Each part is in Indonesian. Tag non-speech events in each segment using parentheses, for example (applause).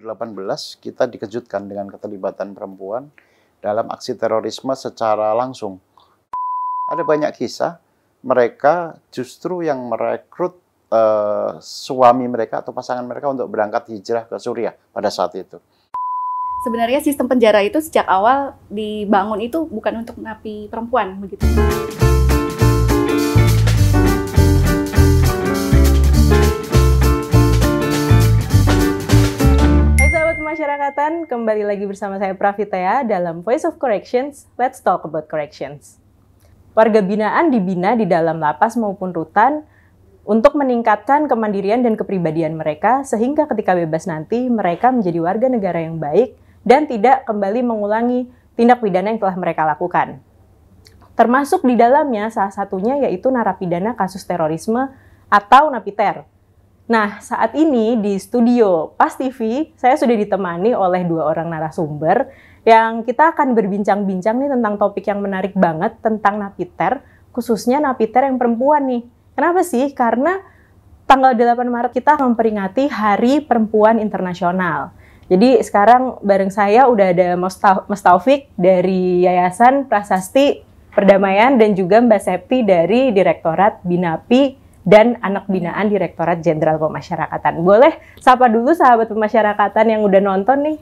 2018 kita dikejutkan dengan keterlibatan perempuan dalam aksi terorisme secara langsung. Ada banyak kisah mereka justru yang merekrut uh, suami mereka atau pasangan mereka untuk berangkat hijrah ke Suriah pada saat itu. Sebenarnya sistem penjara itu sejak awal dibangun itu bukan untuk napi perempuan begitu. Pemasyarakatan, kembali lagi bersama saya Pravitaya dalam Voice of Corrections, Let's Talk About Corrections. Warga binaan dibina di dalam lapas maupun rutan untuk meningkatkan kemandirian dan kepribadian mereka sehingga ketika bebas nanti mereka menjadi warga negara yang baik dan tidak kembali mengulangi tindak pidana yang telah mereka lakukan. Termasuk di dalamnya salah satunya yaitu narapidana kasus terorisme atau napiter Nah, saat ini di studio Pas TV, saya sudah ditemani oleh dua orang narasumber yang kita akan berbincang-bincang nih tentang topik yang menarik banget tentang napiter, khususnya napiter yang perempuan nih. Kenapa sih? Karena tanggal 8 Maret kita memperingati Hari Perempuan Internasional. Jadi sekarang bareng saya udah ada Mas Taufik dari Yayasan Prasasti Perdamaian dan juga Mbak Septi dari Direktorat Binapi dan anak binaan Direktorat Jenderal Pemasyarakatan. Boleh sapa dulu sahabat pemasyarakatan yang udah nonton nih.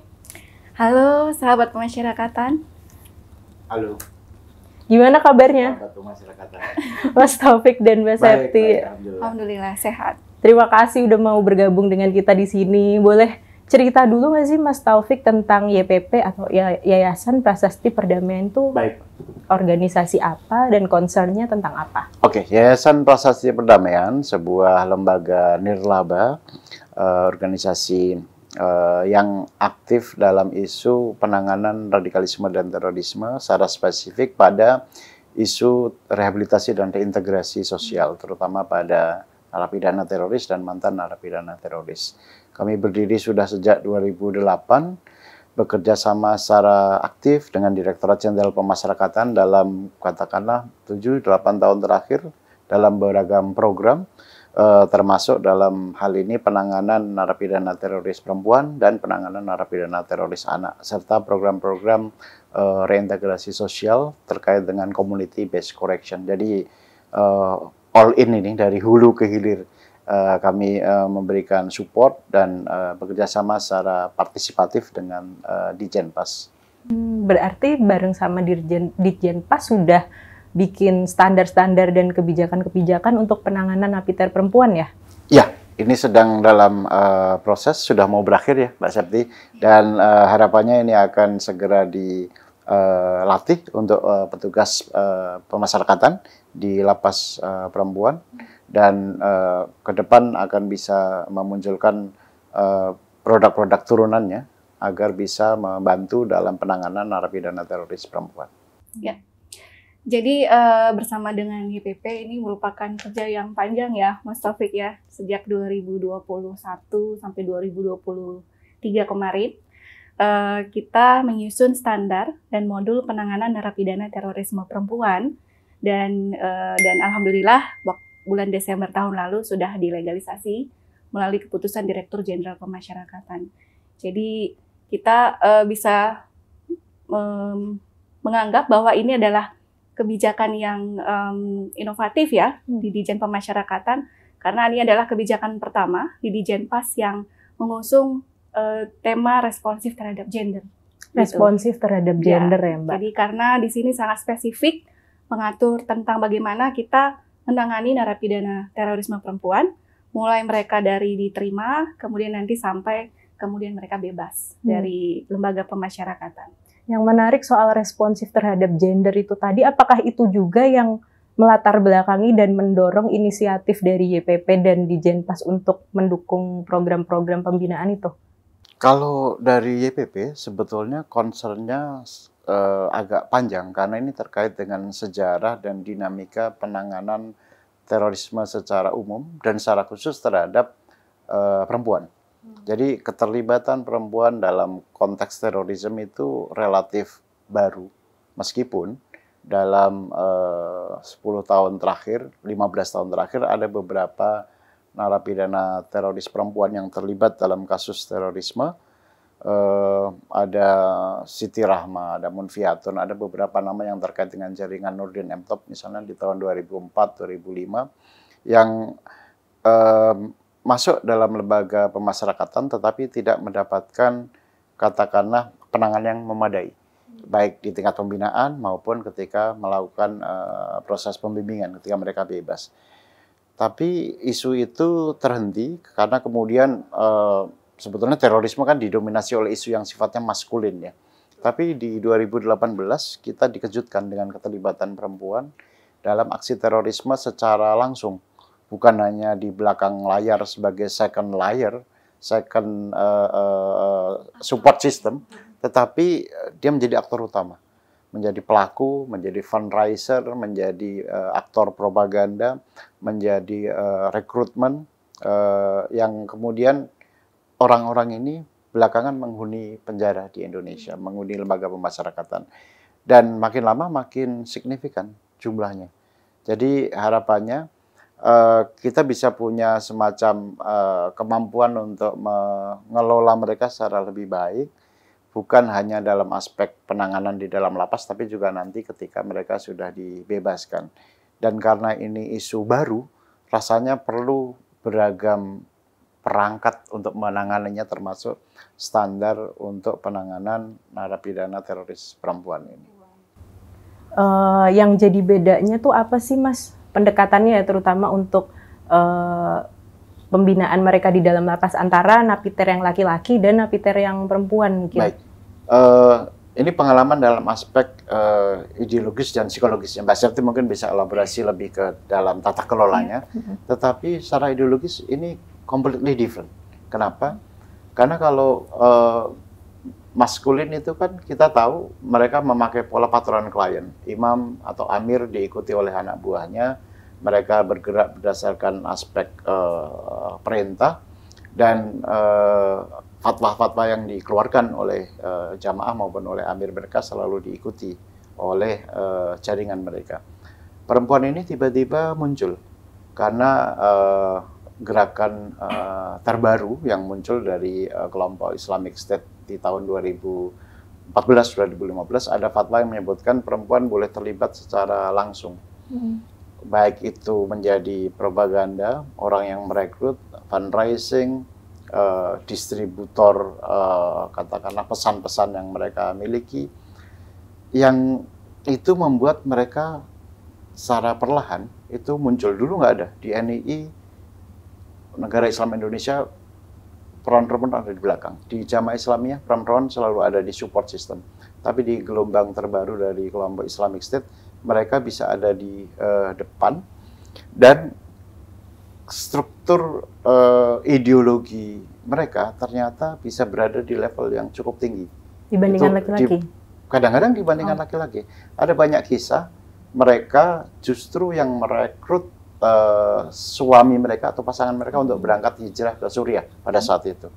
Halo sahabat pemasyarakatan. Halo. Gimana kabarnya? (laughs) Mas Taufik dan Mbak Septi. Alhamdulillah. Alhamdulillah sehat. Terima kasih udah mau bergabung dengan kita di sini. Boleh cerita dulu nggak sih Mas Taufik tentang YPP atau ya, Yayasan Prasasti Perdamaian itu Baik. organisasi apa dan concernnya tentang apa? Oke, okay, Yayasan Prasasti Perdamaian sebuah lembaga nirlaba uh, organisasi uh, yang aktif dalam isu penanganan radikalisme dan terorisme secara spesifik pada isu rehabilitasi dan reintegrasi sosial, terutama pada narapidana teroris dan mantan narapidana teroris. Kami berdiri sudah sejak 2008, bekerja sama secara aktif dengan Direktorat Jenderal Pemasyarakatan dalam katakanlah 7-8 tahun terakhir dalam beragam program, eh, termasuk dalam hal ini penanganan narapidana teroris perempuan dan penanganan narapidana teroris anak, serta program-program eh, reintegrasi sosial terkait dengan community-based correction. Jadi eh, all in ini dari hulu ke hilir Eh, kami uh, memberikan support dan uh, eh, bekerjasama secara partisipatif dengan uh, Dijen Pas. Hmm, berarti bareng sama Dirjen, Dijen Pas sudah bikin standar-standar dan kebijakan-kebijakan untuk penanganan napiter perempuan ya? Ya, ini sedang dalam uh, proses, sudah mau berakhir ya Mbak Septi. Dan uh, harapannya ini akan segera dilatih uh, untuk uh, petugas uh, pemasyarakatan di lapas uh, perempuan dan uh, ke depan akan bisa memunculkan produk eh, produk-produk turunannya agar bisa membantu dalam penanganan narapidana teroris perempuan. Ya. Jadi uh, bersama dengan GPP ini merupakan kerja yang panjang ya Mas Taufik ya sejak 2021 sampai 2023 kemarin uh, kita menyusun standar dan modul penanganan narapidana terorisme perempuan dan uh, dan alhamdulillah waktu bulan Desember tahun lalu sudah dilegalisasi melalui keputusan Direktur Jenderal Pemasyarakatan. Jadi kita uh, bisa um, menganggap bahwa ini adalah kebijakan yang um, inovatif ya hmm. di Dijen Pemasyarakatan karena ini adalah kebijakan pertama di Dijen Pas yang mengusung uh, tema responsif terhadap gender. Gitu. Responsif gitu. terhadap iya. gender ya, ya Mbak. Jadi karena di sini sangat spesifik mengatur tentang bagaimana kita menangani narapidana terorisme perempuan, mulai mereka dari diterima, kemudian nanti sampai kemudian mereka bebas hmm. dari lembaga pemasyarakatan. Yang menarik soal responsif terhadap gender itu tadi, apakah itu juga yang melatar belakangi dan mendorong inisiatif dari YPP dan Dijenpas untuk mendukung program-program pembinaan itu? Kalau dari YPP sebetulnya concernnya uh, agak panjang karena ini terkait dengan sejarah dan dinamika penanganan terorisme secara umum dan secara khusus terhadap uh, perempuan. Hmm. Jadi keterlibatan perempuan dalam konteks terorisme itu relatif baru meskipun dalam eh, uh, 10 tahun terakhir, 15 tahun terakhir ada beberapa narapidana teroris perempuan yang terlibat dalam kasus terorisme Eh, ada Siti Rahma, ada Munfiatun, ada beberapa nama yang terkait dengan jaringan Nurdin Mtop misalnya di tahun 2004-2005 yang eh, masuk dalam lembaga pemasyarakatan tetapi tidak mendapatkan katakanlah penanganan yang memadai baik di tingkat pembinaan maupun ketika melakukan uh, proses pembimbingan ketika mereka bebas. Tapi isu itu terhenti karena kemudian uh, sebetulnya terorisme kan didominasi oleh isu yang sifatnya maskulin ya. Tapi di 2018 kita dikejutkan dengan keterlibatan perempuan dalam aksi terorisme secara langsung. Bukan hanya di belakang layar sebagai second layer, second uh, uh, support system, tetapi eh, dia menjadi aktor utama. Menjadi pelaku, menjadi fundraiser, menjadi uh, aktor propaganda, menjadi uh, rekrutmen uh, yang kemudian orang-orang ini belakangan menghuni penjara di Indonesia, hmm. menghuni lembaga pemasyarakatan. Dan makin lama makin signifikan jumlahnya. Jadi harapannya uh, kita bisa punya semacam uh, kemampuan untuk mengelola mereka secara lebih baik, bukan hanya dalam aspek penanganan di dalam lapas, tapi juga nanti ketika mereka sudah dibebaskan. Dan karena ini isu baru, rasanya perlu beragam perangkat untuk menanganinya termasuk standar untuk penanganan narapidana teroris perempuan ini. Uh, yang jadi bedanya tuh apa sih mas pendekatannya ya terutama untuk uh, pembinaan mereka di dalam lapas antara napiter yang laki-laki dan napiter yang perempuan gitu. Baik. Uh, ini pengalaman dalam aspek uh, ideologis dan psikologis Mbak Septi mungkin bisa elaborasi lebih ke dalam tata kelolanya. Iya. Tetapi secara ideologis ini completely different. Kenapa? Karena kalau uh, maskulin itu kan kita tahu mereka memakai pola patron klien. Imam atau amir diikuti oleh anak buahnya. Mereka bergerak berdasarkan aspek uh, perintah dan fatwa eh, fatwa-fatwa yang dikeluarkan oleh uh, jamaah maupun oleh amir mereka selalu diikuti oleh uh, jaringan mereka. Perempuan ini tiba-tiba muncul karena uh, gerakan uh, terbaru yang muncul dari uh, kelompok Islamic State di tahun 2014 2015 ada fatwa yang menyebutkan perempuan boleh terlibat secara langsung. Hmm. Baik itu menjadi propaganda, orang yang merekrut, fundraising, uh, distributor uh, katakanlah pesan-pesan yang mereka miliki yang itu membuat mereka secara perlahan itu muncul dulu nggak ada di NII negara Islam Indonesia peran peron ada di belakang. Di jamaah Islamnya perempuan selalu ada di support system. Tapi di gelombang terbaru dari kelompok Islamic State, mereka bisa ada di uh, depan dan struktur uh, ideologi mereka ternyata bisa berada di level yang cukup tinggi. Dibandingkan laki-laki. kadang-kadang dibandingkan oh. laki-laki. Oh. Ada banyak kisah mereka justru yang merekrut uh, suami mereka atau pasangan mereka untuk hmm. berangkat hijrah ke Suriah pada hmm. saat itu.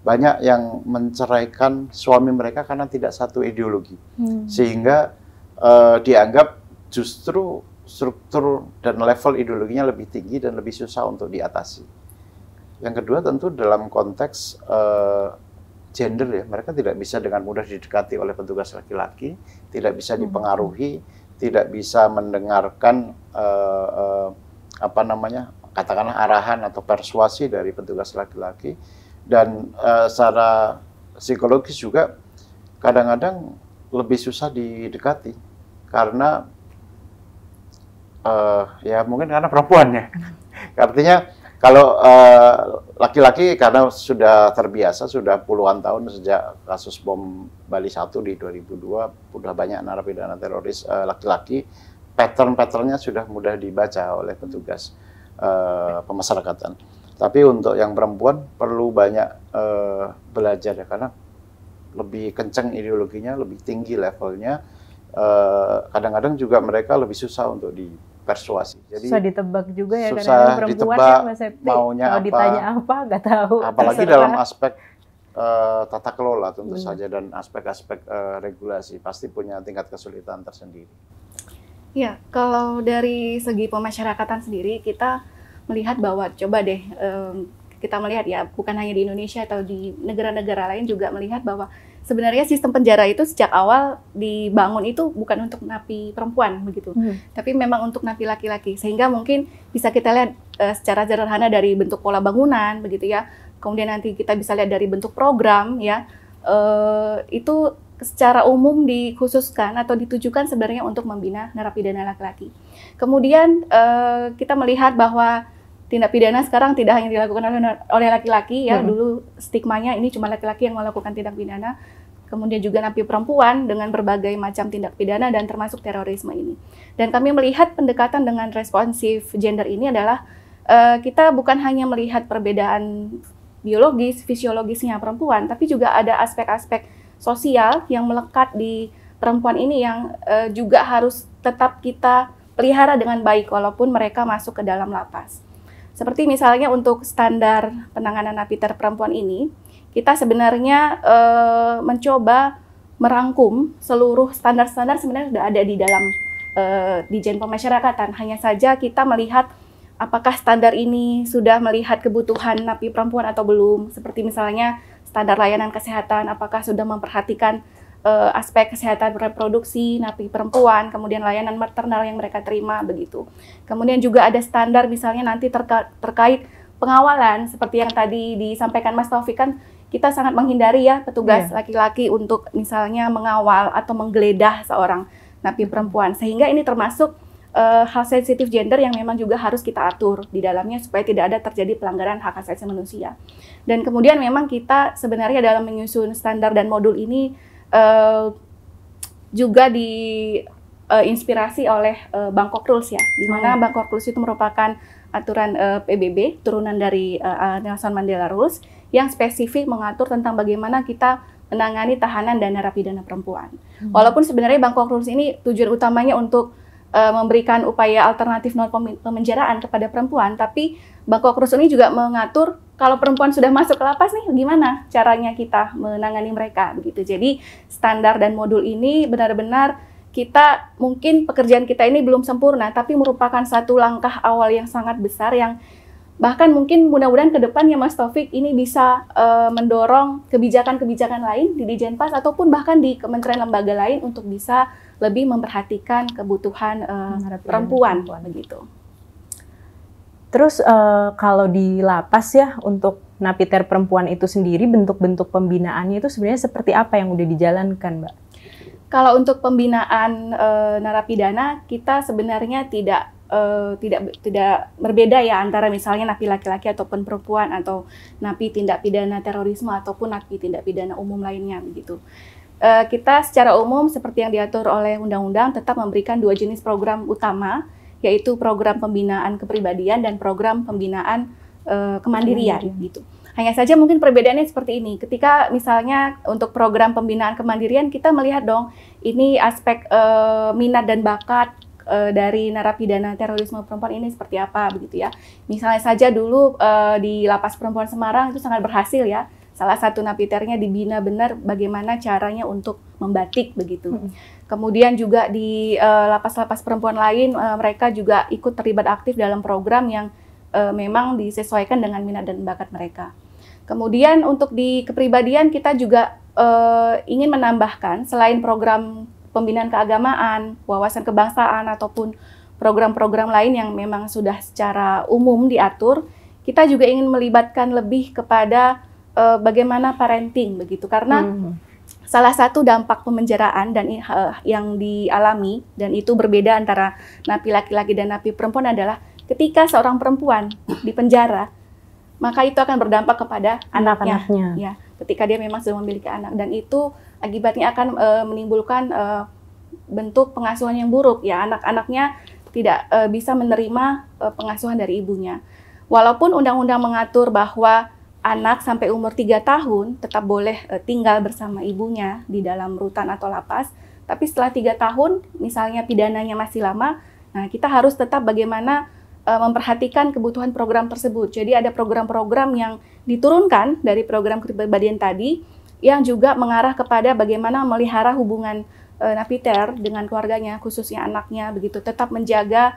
Banyak yang menceraikan suami mereka karena tidak satu ideologi, hmm. sehingga uh, dianggap justru struktur dan level ideologinya lebih tinggi dan lebih susah untuk diatasi. Yang kedua tentu dalam konteks uh, gender ya, mereka tidak bisa dengan mudah didekati oleh petugas laki-laki, tidak bisa hmm. dipengaruhi, hmm. tidak bisa mendengarkan uh, uh, apa namanya katakanlah arahan atau persuasi dari petugas laki-laki dan uh, secara psikologis juga kadang-kadang lebih susah didekati karena uh, ya mungkin karena perempuannya (laughs) artinya kalau eh, laki-laki uh, karena sudah terbiasa sudah puluhan tahun sejak kasus bom Bali satu di 2002 sudah banyak narapidana teroris laki-laki laki pattern-patternnya sudah mudah dibaca oleh petugas uh, pemasyarakatan. Tapi untuk yang perempuan perlu banyak uh, belajar ya karena lebih kencang ideologinya, lebih tinggi levelnya. Eh, kadang-kadang uh, juga mereka lebih susah untuk dipersuasi. Jadi susah ditebak juga ya karena perempuan ya, ditebak, ya Mas Maunya Kalau apa, ditanya apa nggak tahu. Apalagi terserah. dalam aspek uh, tata kelola tentu hmm. saja dan aspek-aspek uh, regulasi pasti punya tingkat kesulitan tersendiri. Ya, kalau dari segi pemasyarakatan sendiri kita melihat bahwa coba deh um, kita melihat ya bukan hanya di Indonesia atau di negara-negara lain juga melihat bahwa sebenarnya sistem penjara itu sejak awal dibangun itu bukan untuk napi perempuan begitu, hmm. tapi memang untuk napi laki-laki sehingga mungkin bisa kita lihat uh, secara sederhana dari bentuk pola bangunan begitu ya, kemudian nanti kita bisa lihat dari bentuk program ya uh, itu secara umum dikhususkan atau ditujukan sebenarnya untuk membina narapidana laki-laki. Kemudian uh, kita melihat bahwa tindak pidana sekarang tidak hanya dilakukan oleh laki-laki ya, hmm. dulu stigmanya ini cuma laki-laki yang melakukan tindak pidana. Kemudian juga napi perempuan dengan berbagai macam tindak pidana dan termasuk terorisme ini. Dan kami melihat pendekatan dengan responsif gender ini adalah uh, kita bukan hanya melihat perbedaan biologis, fisiologisnya perempuan, tapi juga ada aspek-aspek sosial yang melekat di perempuan ini yang uh, juga harus tetap kita pelihara dengan baik walaupun mereka masuk ke dalam lapas. Seperti misalnya untuk standar penanganan napi terperempuan ini, kita sebenarnya e, mencoba merangkum seluruh standar-standar sebenarnya sudah ada di dalam e, eh, Dijen Pemasyarakatan. Hanya saja kita melihat apakah standar ini sudah melihat kebutuhan napi perempuan atau belum. Seperti misalnya standar layanan kesehatan, apakah sudah memperhatikan uh, aspek kesehatan reproduksi napi perempuan, kemudian layanan maternal yang mereka terima begitu. Kemudian juga ada standar misalnya nanti terka terkait pengawalan seperti yang tadi disampaikan Mas Taufik kan kita sangat menghindari ya petugas iya. laki-laki yeah. untuk misalnya mengawal atau menggeledah seorang napi perempuan sehingga ini termasuk uh, eh, hal sensitif gender yang memang juga harus kita atur di dalamnya supaya tidak ada terjadi pelanggaran hak asasi manusia. Dan kemudian memang kita sebenarnya dalam menyusun standar dan modul ini uh, juga diinspirasi eh, uh, oleh uh, Bangkok Rules ya, di mana hmm. Bangkok Rules itu merupakan aturan uh, PBB turunan dari uh, Nelson Mandela Rules yang spesifik mengatur tentang bagaimana kita menangani tahanan dan narapidana perempuan. Hmm. Walaupun sebenarnya Bangkok Rules ini tujuan utamanya untuk uh, memberikan upaya alternatif non pemenjaraan kepada perempuan, tapi Bangkok Rus ini juga mengatur kalau perempuan sudah masuk ke lapas nih gimana caranya kita menangani mereka begitu. Jadi standar dan modul ini benar-benar kita mungkin pekerjaan kita ini belum sempurna, tapi merupakan satu langkah awal yang sangat besar yang bahkan mungkin mudah-mudahan ke depannya Mas Taufik ini bisa uh, mendorong kebijakan-kebijakan lain di Dijenpas ataupun bahkan di kementerian lembaga lain untuk bisa lebih memperhatikan kebutuhan uh, perempuan, perempuan begitu. Terus uh, kalau di lapas ya untuk napiter perempuan itu sendiri bentuk-bentuk pembinaannya itu sebenarnya seperti apa yang udah dijalankan, Mbak? Kalau untuk pembinaan e, narapidana kita sebenarnya tidak e, tidak tidak berbeda ya antara misalnya napi laki-laki ataupun perempuan atau napi tindak pidana terorisme ataupun napi tindak pidana umum lainnya begitu. Eh, kita secara umum seperti yang diatur oleh undang-undang tetap memberikan dua jenis program utama yaitu program pembinaan kepribadian dan program pembinaan uh, kemandirian hmm. gitu. Hanya saja mungkin perbedaannya seperti ini. Ketika misalnya untuk program pembinaan kemandirian kita melihat dong ini aspek uh, minat dan bakat dari narapidana terorisme perempuan ini seperti apa begitu ya. Misalnya saja dulu uh, di lapas perempuan Semarang itu sangat berhasil ya salah satu napiternya dibina benar bagaimana caranya untuk membatik begitu. Hmm. Kemudian juga di eh, lapas-lapas uh, perempuan lain uh, mereka juga ikut terlibat aktif dalam program yang uh, memang disesuaikan dengan minat dan bakat mereka. Kemudian untuk di kepribadian kita juga uh, ingin menambahkan selain program pembinaan keagamaan, wawasan kebangsaan ataupun program-program lain yang memang sudah secara umum diatur, kita juga ingin melibatkan lebih kepada uh, bagaimana parenting begitu karena hmm. salah satu dampak pemenjaraan dan uh, yang dialami dan itu berbeda antara napi laki-laki dan napi perempuan adalah ketika seorang perempuan dipenjara maka itu akan berdampak kepada anaknya. anaknya. Ya, ketika dia memang sudah memiliki anak dan itu akibatnya akan uh, menimbulkan uh, bentuk pengasuhan yang buruk ya anak-anaknya tidak uh, bisa menerima uh, pengasuhan dari ibunya. Walaupun undang-undang mengatur bahwa anak sampai umur 3 tahun tetap boleh eh, tinggal bersama ibunya di dalam rutan atau lapas. Tapi setelah tiga tahun, misalnya pidananya masih lama, nah kita harus tetap bagaimana eh, memperhatikan kebutuhan program tersebut. Jadi ada program-program yang diturunkan dari program kepribadian tadi yang juga mengarah kepada bagaimana melihara hubungan uh, napiter dengan keluarganya, khususnya anaknya, begitu. Tetap menjaga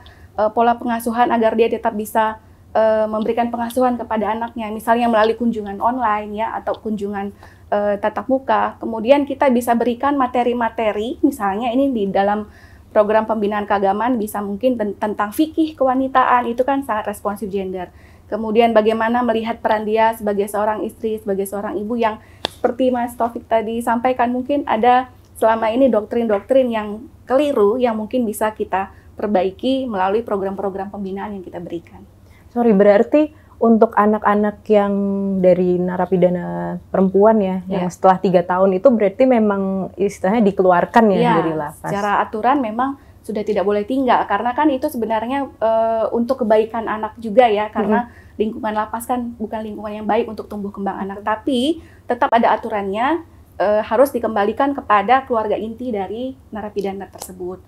pola pengasuhan agar dia tetap bisa uh, memberikan pengasuhan kepada anaknya, misalnya melalui kunjungan online ya atau kunjungan uh, tatap muka. Kemudian kita bisa berikan materi-materi, misalnya ini di dalam program pembinaan keagamaan bisa mungkin tentang fikih kewanitaan itu kan sangat responsif gender. Kemudian bagaimana melihat peran dia sebagai seorang istri, sebagai seorang ibu yang seperti Mas Taufik tadi sampaikan mungkin ada selama ini doktrin-doktrin yang keliru yang mungkin bisa kita perbaiki melalui program-program pembinaan yang kita berikan. Sorry, berarti untuk anak-anak yang dari narapidana perempuan ya, yeah. yang iya. setelah tiga tahun itu berarti memang istilahnya dikeluarkan ya yeah, dari lapas. Secara aturan memang sudah tidak boleh tinggal karena kan itu sebenarnya e, untuk kebaikan anak juga ya karena mm-hmm. lingkungan lapas kan bukan lingkungan yang baik untuk tumbuh kembang anak tapi tetap ada aturannya e, harus dikembalikan kepada keluarga inti dari narapidana tersebut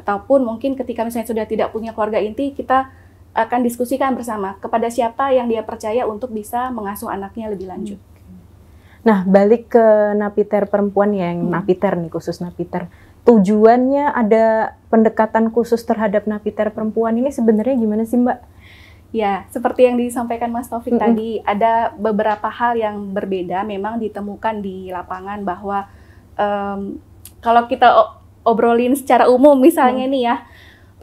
ataupun mungkin ketika misalnya sudah tidak punya keluarga inti kita akan diskusikan bersama kepada siapa yang dia percaya untuk bisa mengasuh anaknya lebih lanjut. Hmm. Nah, balik ke napiter perempuan ya, yang hmm. napiter nih khusus napiter. Tujuannya ada pendekatan khusus terhadap napiter perempuan ini sebenarnya gimana sih, Mbak? Ya, seperti yang disampaikan Mas Taufik -hmm. hmm. tadi, ada beberapa hal yang berbeda memang ditemukan di lapangan bahwa um, kalau kita obrolin secara umum misalnya mm. nih ya,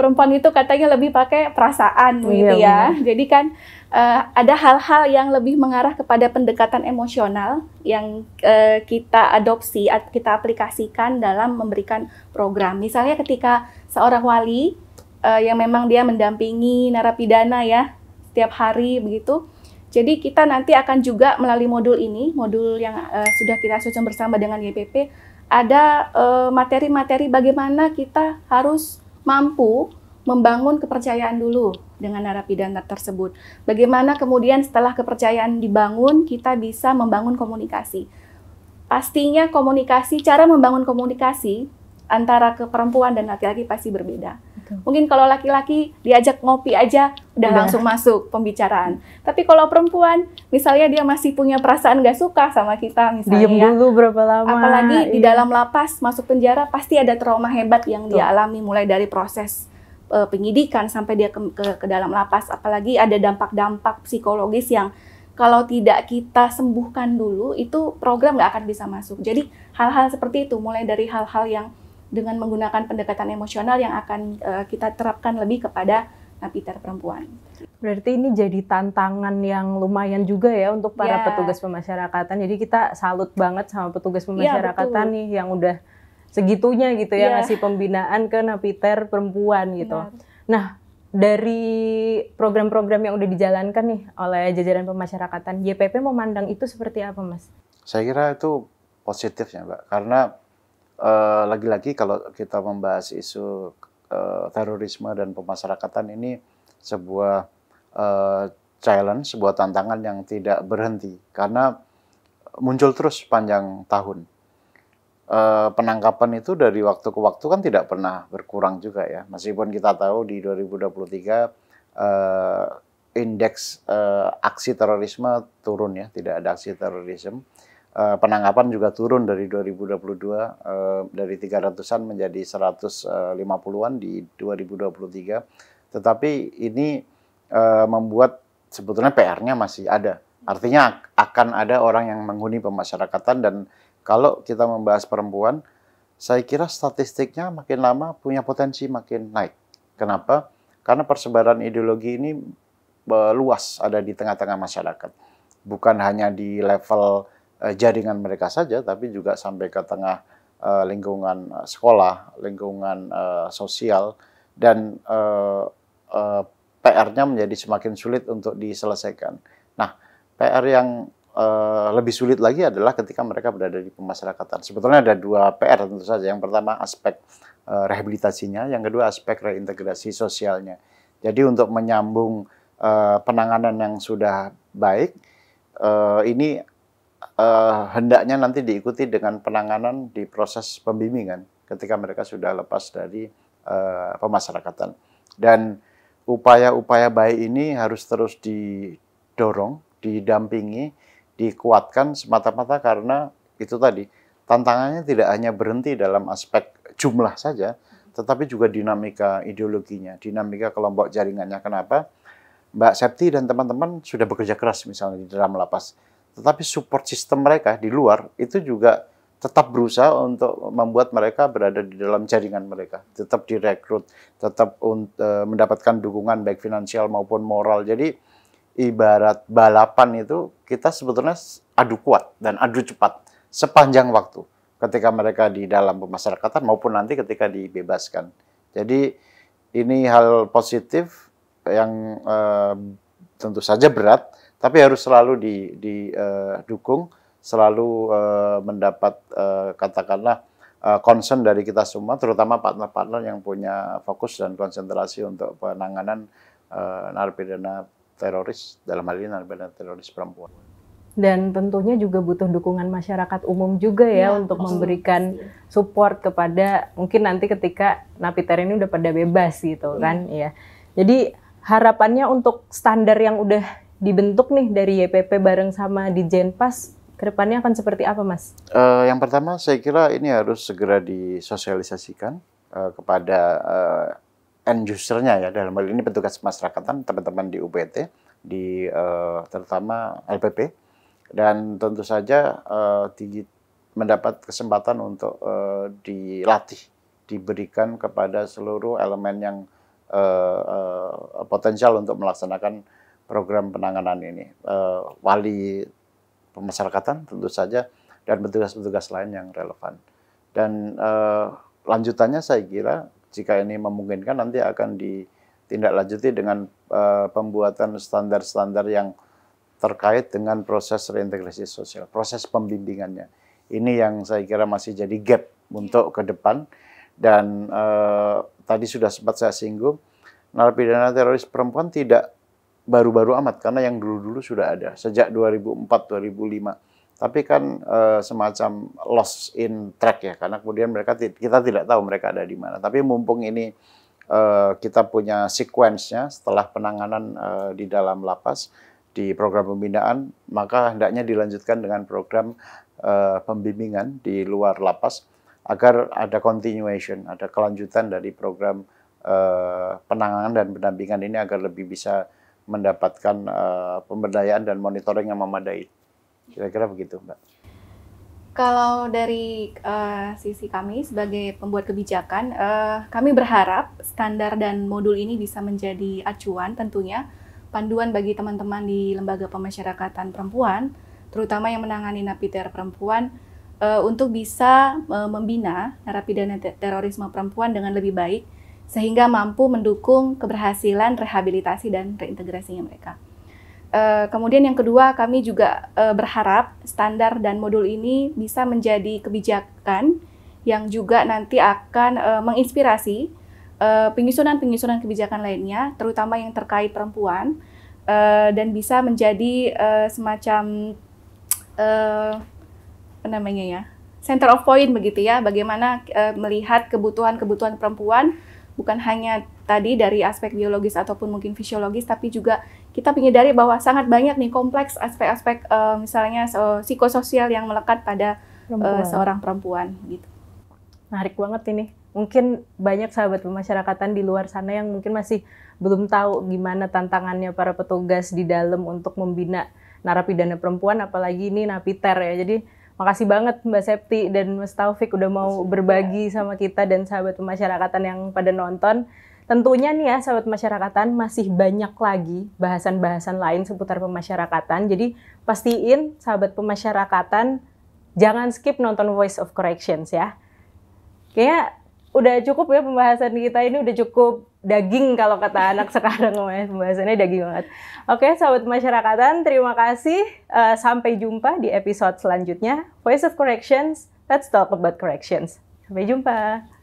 perempuan itu katanya lebih pakai perasaan iya, gitu iya, ya. Benar. Jadi kan uh, ada hal-hal yang lebih mengarah kepada pendekatan emosional yang uh, kita adopsi, kita aplikasikan dalam memberikan program. Misalnya ketika seorang wali uh, yang memang dia mendampingi narapidana ya setiap hari begitu. Jadi kita nanti akan juga melalui modul ini, modul yang uh, sudah kita susun bersama dengan YPP, ada materi-materi uh, materi -materi bagaimana kita harus mampu membangun kepercayaan dulu dengan narapidana tersebut. Bagaimana kemudian setelah kepercayaan dibangun, kita bisa membangun komunikasi. Pastinya komunikasi, cara membangun komunikasi antara ke perempuan dan laki-laki pasti berbeda Mungkin kalau laki-laki diajak ngopi aja udah, langsung masuk pembicaraan. Tapi kalau perempuan, misalnya dia masih punya perasaan gak suka sama kita, misalnya. Diem ya. dulu berapa lama. Apalagi iya. di dalam lapas, masuk penjara pasti ada trauma hebat yang Betul. dia alami mulai dari proses uh, penyidikan sampai dia ke, ke, ke dalam lapas. Apalagi ada dampak-dampak psikologis yang kalau tidak kita sembuhkan dulu, itu program nggak akan bisa masuk. Jadi hal-hal seperti itu, mulai dari hal-hal yang dengan menggunakan pendekatan emosional yang akan uh, kita terapkan lebih kepada napiter eh, perempuan. Berarti ini jadi tantangan yang lumayan juga ya untuk para yeah. petugas pemasyarakatan. Jadi kita salut banget sama petugas ya, pemasyarakatan yeah, nih yang udah segitunya gitu yeah. ya ngasih pembinaan ke napiter perempuan gitu. Benar. Nah, dari program-program yang udah dijalankan nih oleh jajaran pemasyarakatan, YPP memandang itu seperti apa, Mas? Saya kira itu positif ya, Mbak. Karena Eh, lagi-lagi uh, kalau kita membahas isu uh, terorisme dan pemasyarakatan ini sebuah uh, challenge, sebuah tantangan yang tidak berhenti karena muncul terus panjang tahun. Uh, penangkapan itu dari waktu ke waktu kan tidak pernah berkurang juga ya. Meskipun kita tahu di 2023 uh, indeks uh, aksi terorisme turun ya, tidak ada aksi terorisme uh, penangkapan juga turun dari 2022 uh, eh, dari 300-an menjadi 150-an eh, di 2023. Tetapi ini uh, membuat sebetulnya PR-nya masih ada. Artinya akan ada orang yang menghuni pemasyarakatan dan kalau kita membahas perempuan, saya kira statistiknya makin lama punya potensi makin naik. Kenapa? Karena persebaran ideologi ini luas ada di tengah-tengah masyarakat. Bukan hanya di level Eh, jaringan mereka saja, tapi juga sampai ke tengah uh, lingkungan sekolah, lingkungan uh, sosial, dan uh, uh, PR-nya menjadi semakin sulit untuk diselesaikan. Nah, PR yang uh, lebih sulit lagi adalah ketika mereka berada di pemasyarakatan. Sebetulnya ada dua PR tentu saja. Yang pertama aspek uh, rehabilitasinya, yang kedua aspek reintegrasi sosialnya. Jadi untuk menyambung uh, penanganan yang sudah baik, uh, ini uh, hendaknya nanti diikuti dengan penanganan di proses pembimbingan ketika mereka sudah lepas dari uh, pemasyarakatan. Dan upaya-upaya baik ini harus terus didorong, didampingi, dikuatkan semata-mata karena itu tadi tantangannya tidak hanya berhenti dalam aspek jumlah saja, tetapi juga dinamika ideologinya, dinamika kelompok jaringannya. Kenapa? Mbak Septi dan teman-teman sudah bekerja keras misalnya di dalam lapas tetapi support system mereka di luar itu juga tetap berusaha untuk membuat mereka berada di dalam jaringan mereka, tetap direkrut, tetap e, mendapatkan dukungan baik finansial maupun moral. Jadi ibarat balapan itu kita sebetulnya adu kuat dan adu cepat sepanjang waktu ketika mereka di dalam pemasyarakatan maupun nanti ketika dibebaskan. Jadi ini hal positif yang eh, tentu saja berat, tapi harus selalu didukung, di, uh, selalu uh, mendapat uh, katakanlah uh, concern dari kita semua, terutama partner-partner yang punya fokus dan konsentrasi untuk penanganan uh, narapidana teroris dalam hal ini narapidana teroris perempuan. Dan tentunya juga butuh dukungan masyarakat umum juga ya, ya untuk memberikan support kepada mungkin nanti ketika napiter ini udah pada bebas gitu hmm. kan ya. Jadi harapannya untuk standar yang udah dibentuk nih dari YPP bareng sama di Jenpas kedepannya akan seperti apa mas? Uh, yang pertama saya kira ini harus segera disosialisasikan uh, kepada uh, end usernya ya dalam hal ini petugas masyarakatan teman-teman di UPT di uh, terutama LPP dan tentu saja uh, di, mendapat kesempatan untuk uh, dilatih diberikan kepada seluruh elemen yang uh, uh, potensial untuk melaksanakan program penanganan ini. Uh, wali pemasyarakatan tentu saja dan petugas-petugas lain yang relevan. Dan uh, lanjutannya saya kira jika ini memungkinkan nanti akan ditindaklanjuti dengan uh, pembuatan standar-standar yang terkait dengan proses reintegrasi sosial, proses pembimbingannya. Ini yang saya kira masih jadi gap untuk ke depan. Dan tadi sudah sempat saya singgung, narapidana teroris perempuan tidak baru-baru amat karena yang dulu-dulu sudah ada sejak 2004 2005 tapi kan e, semacam loss in track ya karena kemudian mereka kita tidak tahu mereka ada di mana tapi mumpung ini e, kita punya sequence-nya setelah penanganan e, di dalam lapas di program pembinaan maka hendaknya dilanjutkan dengan program e, pembimbingan di luar lapas agar ada continuation ada kelanjutan dari program e, penanganan dan pendampingan ini agar lebih bisa mendapatkan uh, pemberdayaan dan monitoring yang memadai. Kira-kira begitu, Mbak. Kalau dari uh, sisi kami sebagai pembuat kebijakan, uh, kami berharap standar dan modul ini bisa menjadi acuan tentunya panduan bagi teman-teman di lembaga pemasyarakatan perempuan, terutama yang menangani narapidana perempuan uh, untuk bisa uh, membina narapidana terorisme perempuan dengan lebih baik sehingga mampu mendukung keberhasilan rehabilitasi dan reintegrasinya mereka. Eh, kemudian yang kedua, kami juga eh, berharap standar dan modul ini bisa menjadi kebijakan yang juga nanti akan eh, menginspirasi penyusunan-penyusunan kebijakan lainnya, terutama yang terkait perempuan, dan bisa menjadi semacam apa namanya ya, center of point begitu ya, bagaimana melihat kebutuhan-kebutuhan perempuan bukan hanya tadi dari aspek biologis ataupun mungkin fisiologis tapi juga kita menyadari bahwa sangat banyak nih kompleks aspek-aspek uh, misalnya so, eh, psikososial yang melekat pada eh, perempuan. Uh, seorang perempuan gitu. Menarik banget ini. Mungkin banyak sahabat pemasyarakatan di luar sana yang mungkin masih belum tahu gimana tantangannya para petugas di dalam untuk membina narapidana perempuan apalagi ini napiter ya. Jadi Makasih banget Mbak Septi dan Mas Taufik udah mau Makasih, berbagi ya. sama kita dan sahabat pemasyarakatan yang pada nonton. Tentunya nih ya sahabat pemasyarakatan masih banyak lagi bahasan-bahasan lain seputar pemasyarakatan. Jadi pastiin sahabat pemasyarakatan jangan skip nonton Voice of Corrections ya. Kayaknya udah cukup ya pembahasan kita ini udah cukup daging kalau kata (laughs) anak sekarang pembahasannya daging banget. Oke, sahabat masyarakatan, terima kasih. Uh, sampai jumpa di episode selanjutnya. Voice of Corrections, let's talk about corrections. Sampai jumpa.